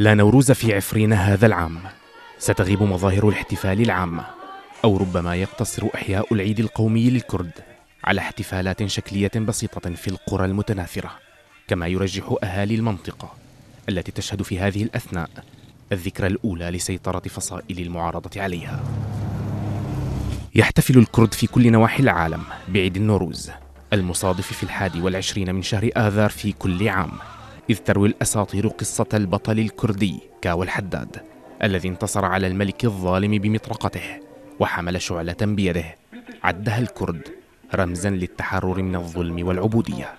لا نوروز في عفرين هذا العام ستغيب مظاهر الاحتفال العامة أو ربما يقتصر إحياء العيد القومي للكرد على احتفالات شكلية بسيطة في القرى المتناثرة كما يرجح أهالي المنطقة التي تشهد في هذه الأثناء الذكرى الأولى لسيطرة فصائل المعارضة عليها يحتفل الكرد في كل نواحي العالم بعيد النوروز المصادف في الحادي والعشرين من شهر آذار في كل عام إذ تروي الأساطير قصة البطل الكردي كاو الحداد الذي انتصر على الملك الظالم بمطرقته وحمل شعلة بيده عدها الكرد رمزا للتحرر من الظلم والعبودية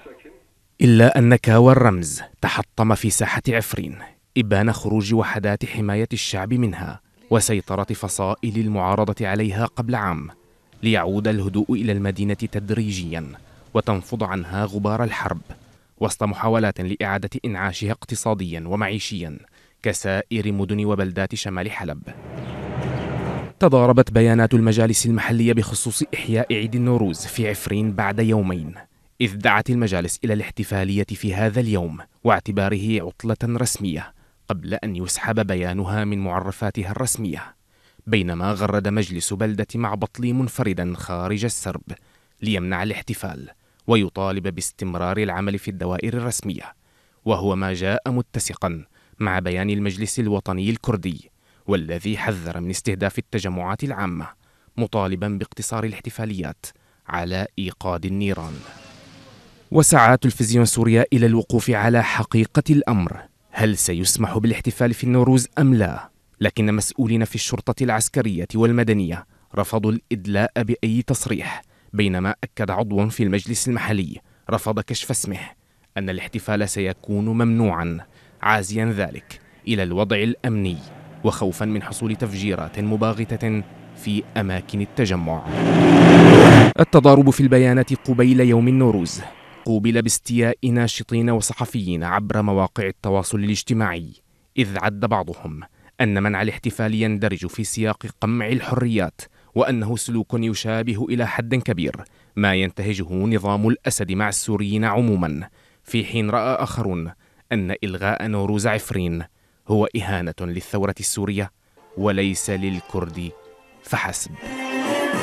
إلا أن كاو الرمز تحطم في ساحة عفرين إبان خروج وحدات حماية الشعب منها وسيطرة فصائل المعارضة عليها قبل عام ليعود الهدوء إلى المدينة تدريجيا وتنفض عنها غبار الحرب وسط محاولات لإعادة إنعاشها اقتصاديا ومعيشيا كسائر مدن وبلدات شمال حلب تضاربت بيانات المجالس المحلية بخصوص إحياء عيد النوروز في عفرين بعد يومين إذ دعت المجالس إلى الاحتفالية في هذا اليوم واعتباره عطلة رسمية قبل أن يسحب بيانها من معرفاتها الرسمية بينما غرد مجلس بلدة بطلي منفردا خارج السرب ليمنع الاحتفال ويطالب باستمرار العمل في الدوائر الرسمية وهو ما جاء متسقا مع بيان المجلس الوطني الكردي والذي حذر من استهداف التجمعات العامة مطالبا باقتصار الاحتفاليات على إيقاد النيران وسعى تلفزيون سوريا إلى الوقوف على حقيقة الأمر هل سيسمح بالاحتفال في النوروز أم لا؟ لكن مسؤولين في الشرطة العسكرية والمدنية رفضوا الإدلاء بأي تصريح بينما أكد عضو في المجلس المحلي رفض كشف اسمه أن الاحتفال سيكون ممنوعا عازيا ذلك إلى الوضع الأمني وخوفا من حصول تفجيرات مباغتة في أماكن التجمع التضارب في البيانات قبيل يوم النوروز قوبل باستياء ناشطين وصحفيين عبر مواقع التواصل الاجتماعي إذ عد بعضهم أن منع الاحتفال يندرج في سياق قمع الحريات وأنه سلوك يشابه إلى حد كبير ما ينتهجه نظام الأسد مع السوريين عموما في حين رأى آخرون أن إلغاء نوروز عفرين هو إهانة للثورة السورية وليس للكرد فحسب